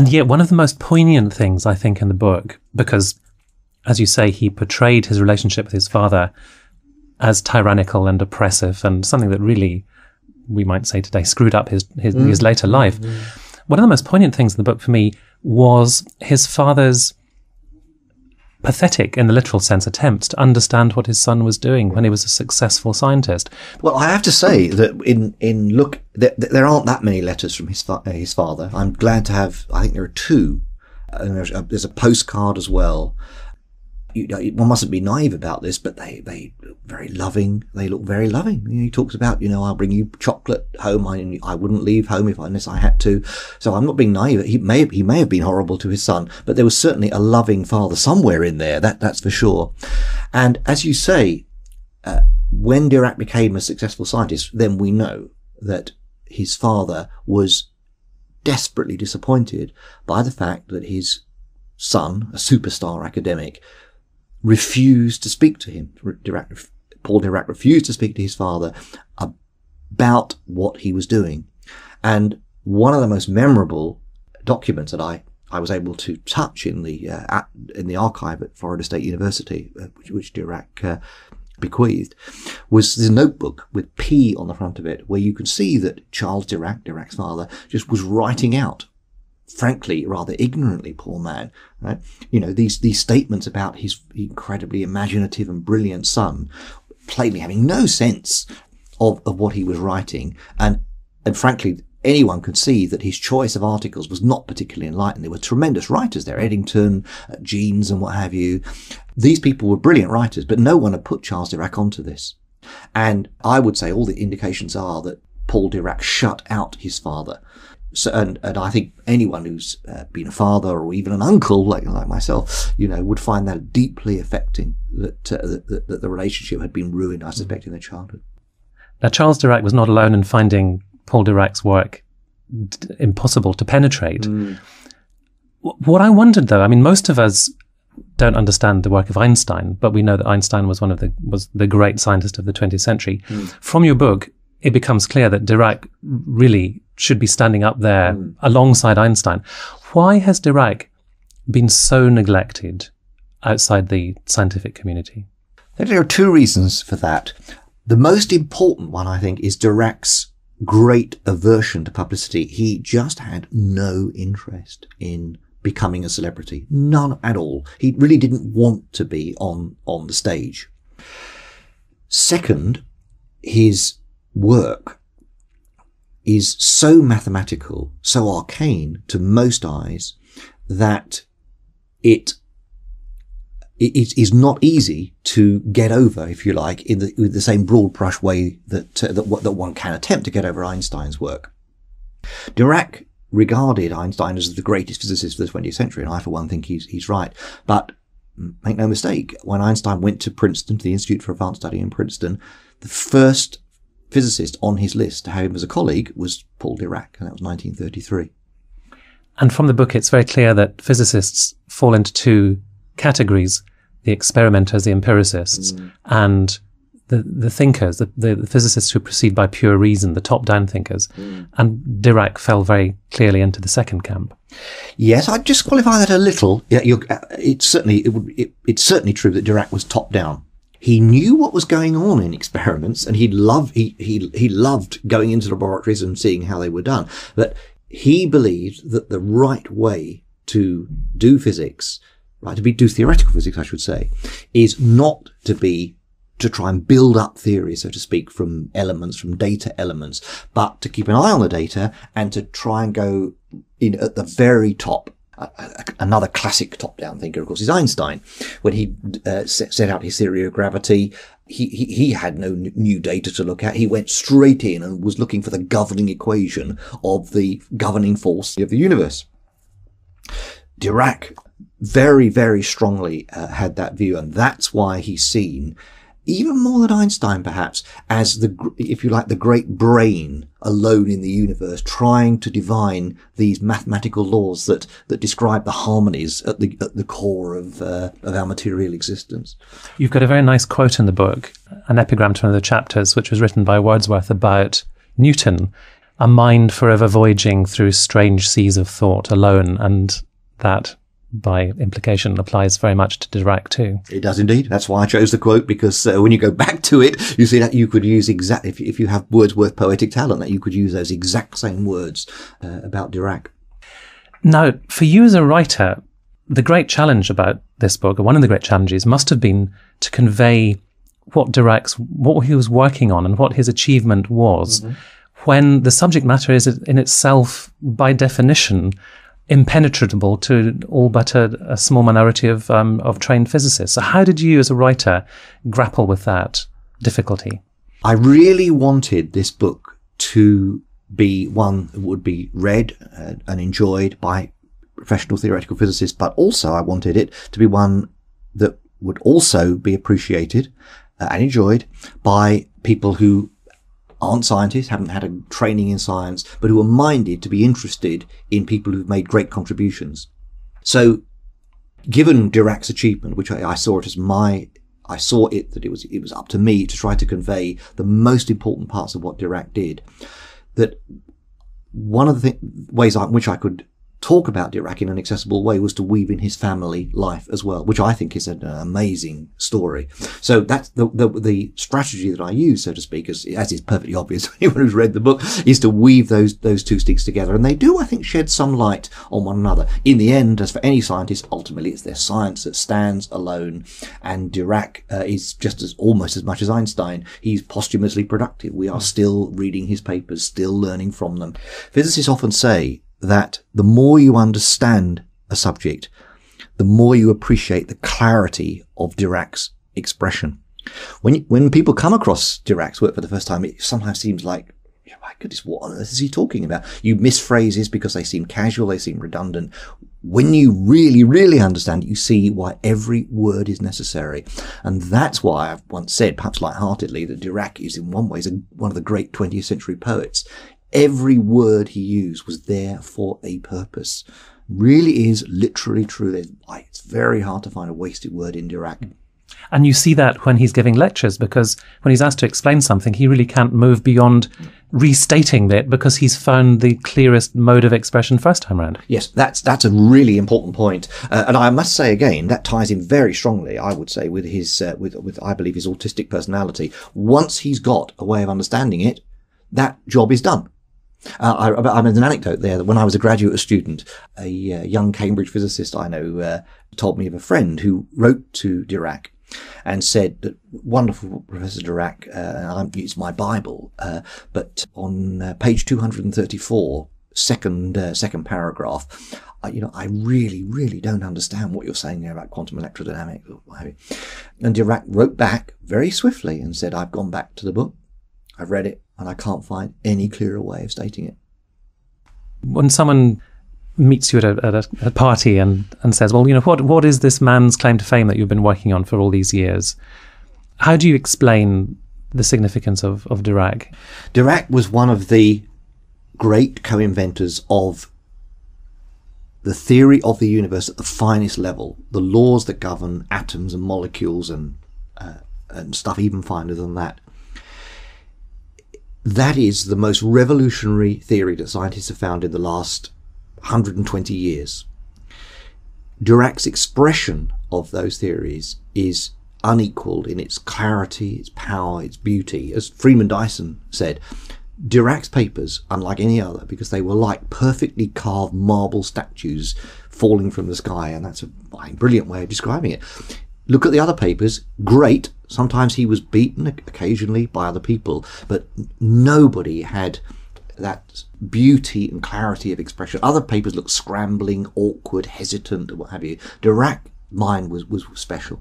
And yet, one of the most poignant things I think in the book, because as you say, he portrayed his relationship with his father as tyrannical and oppressive and something that really, we might say today, screwed up his, his, mm. his later life. Mm. One of the most poignant things in the book for me was his father's pathetic in the literal sense attempts to understand what his son was doing when he was a successful scientist. Well, I have to say that in in look there, there aren't that many letters from his fa- uh, his father. I'm glad to have I think there are two. And there's a, there's a postcard as well you know, one mustn't be naive about this, but they, they look very loving. They look very loving. he talks about, you know, I'll bring you chocolate home. I, I wouldn't leave home if unless I had to. So I'm not being naive. He may, he may have been horrible to his son, but there was certainly a loving father somewhere in there. That, that's for sure. And as you say, uh, when Dirac became a successful scientist, then we know that his father was desperately disappointed by the fact that his son, a superstar academic, refused to speak to him. Paul Dirac refused to speak to his father about what he was doing. And one of the most memorable documents that I, I was able to touch in the uh, at, in the archive at Florida State University, uh, which, which, Dirac uh, bequeathed, was the notebook with P on the front of it, where you can see that Charles Dirac, Dirac's father, just was writing out frankly, rather ignorantly poor man. Right? You know, these, these statements about his incredibly imaginative and brilliant son plainly having no sense of, of what he was writing. And, and frankly, anyone could see that his choice of articles was not particularly enlightened. There were tremendous writers there, Eddington, uh, Jeans and what have you. These people were brilliant writers, but no one had put Charles Dirac onto this. And I would say all the indications are that Paul Dirac shut out his father so, and, and I think anyone who's uh, been a father or even an uncle, like, like myself, you know, would find that deeply affecting that, uh, that, that the relationship had been ruined, I suspect, in their childhood. Now, Charles Dirac was not alone in finding Paul Dirac's work d- impossible to penetrate. Mm. W- what I wondered, though, I mean, most of us don't understand the work of Einstein, but we know that Einstein was one of the was the great scientist of the 20th century. Mm. From your book, it becomes clear that Dirac really should be standing up there mm. alongside Einstein. Why has Dirac been so neglected outside the scientific community? There are two reasons for that. The most important one, I think, is Dirac's great aversion to publicity. He just had no interest in becoming a celebrity. None at all. He really didn't want to be on, on the stage. Second, his work is so mathematical, so arcane to most eyes, that it it is not easy to get over, if you like, in the, the same broad brush way that, uh, that that one can attempt to get over Einstein's work. Dirac regarded Einstein as the greatest physicist of the 20th century, and I, for one, think he's he's right. But make no mistake, when Einstein went to Princeton, to the Institute for Advanced Study in Princeton, the first physicist on his list to have him as a colleague was Paul Dirac, and that was 1933. And from the book, it's very clear that physicists fall into two categories the experimenters, the empiricists, mm. and the, the thinkers, the, the, the, physicists who proceed by pure reason, the top down thinkers. Mm. And Dirac fell very clearly into the second camp. Yes, I'd just qualify that a little. Yeah, uh, it's certainly it would, it, it's certainly true that Dirac was top down he knew what was going on in experiments and he loved, he, he, he loved going into laboratories and seeing how they were done. But he believed that the right way to do physics, right, to be, do theoretical physics, I should say, is not to be to try and build up theory, so to speak, from elements, from data elements, but to keep an eye on the data and to try and go in at the very top another classic top-down thinker, of course, is Einstein. When he uh, set, out his theory of gravity, he, he, he, had no new data to look at. He went straight in and was looking for the governing equation of the governing force of the universe. Dirac very, very strongly uh, had that view, and that's why he's seen, even more than Einstein perhaps, as the, if you like, the great brain alone in the universe, trying to divine these mathematical laws that that describe the harmonies at the at the core of uh, of our material existence. You've got a very nice quote in the book, an epigram to one of the chapters, which was written by Wordsworth about Newton, a mind forever voyaging through strange seas of thought alone, and that by implication applies very much to Dirac too. It does indeed. That's why I chose the quote because uh, when you go back to it, you see that you could use exact if if you have Wordsworth poetic talent that you could use those exact same words uh, about Dirac. Now, for you as a writer, the great challenge about this book, or one of the great challenges, must have been to convey what Dirac's what he was working on and what his achievement was. Mm-hmm when the subject matter is in itself, by definition, impenetrable to all but a, a small minority of um, of trained physicists. So, how did you, as a writer, grapple with that difficulty? I really wanted this book to be one that would be read uh, and enjoyed by professional theoretical physicists, but also I wanted it to be one that would also be appreciated uh, and enjoyed by people who aren't scientists, haven't had a training in science, but who are minded to be interested in people who've made great contributions. So, given Dirac's achievement, which I, I saw it as my, I saw it that it was it was up to me to try to convey the most important parts of what Dirac did. That one of the th- ways in which I could talk about Dirac in an accessible way was to weave in his family life as well, which I think is an amazing story. So that's the, the, the strategy that I use, so to speak, as, as is perfectly obvious to anyone who's read the book, is to weave those, those two sticks together. And they do, I think, shed some light on one another. In the end, as for any scientist, ultimately it's their science that stands alone. And Dirac uh, is just as almost as much as Einstein. He's posthumously productive. We are hmm. still reading his papers, still learning from them. Physicists often say that the more you understand a subject, the more you appreciate the clarity of Dirac's expression. When you, when people come across Dirac's work for the first time, it sometimes seems like, my goodness, what on earth is he talking about? You miss phrases because they seem casual, they seem redundant. When you really, really understand you see why every word is necessary. And that's why I've once said, perhaps lightheartedly, that Dirac is in one way one of the great 20th century poets. Every word he used was there for a purpose. Really is literally true. it's very hard to find a wasted word in Dirac. And you see that when he's giving lectures, because when he's asked to explain something, he really can't move beyond restating it because he's found the clearest mode of expression first time round. Yes, that's that's a really important point. Uh, and I must say again that ties in very strongly, I would say, with his uh, with with I believe his autistic personality. Once he's got a way of understanding it, that job is done. Uh, I, I mean, an anecdote there that when I was a graduate student, a uh, young Cambridge physicist I know uh, told me of a friend who wrote to Dirac and said that wonderful Professor Dirac, uh, I it's my Bible, uh, but on uh, page 234, second, second paragraph, you know, I really, really don't understand what you're saying there about quantum electrodynamics And Dirac wrote back very swiftly and said, I've gone back to the book. I've read it and I can't find any clearer way of stating it. When someone meets you at a, at a, party and, and says, Well, you know, what, what is this man's claim to fame that you've been working on for all these years? How do you explain the significance of, of Dirac? Dirac was one of the great co inventors of the theory of the universe at the finest level, the laws that govern atoms and molecules and, uh, and stuff even finer than that that is the most revolutionary theory that scientists have found in the last 120 years. Dirac's expression of those theories is unequaled in its clarity, its power, its beauty. As Freeman Dyson said, Dirac's papers, unlike any other, because they were like perfectly carved marble statues falling from the sky, and that's a brilliant way of describing it. Look at the other papers, great, Sometimes he was beaten occasionally by other people, but nobody had that beauty and clarity of expression. Other papers looked scrambling, awkward, hesitant, and what have you. Dirac mine was was special.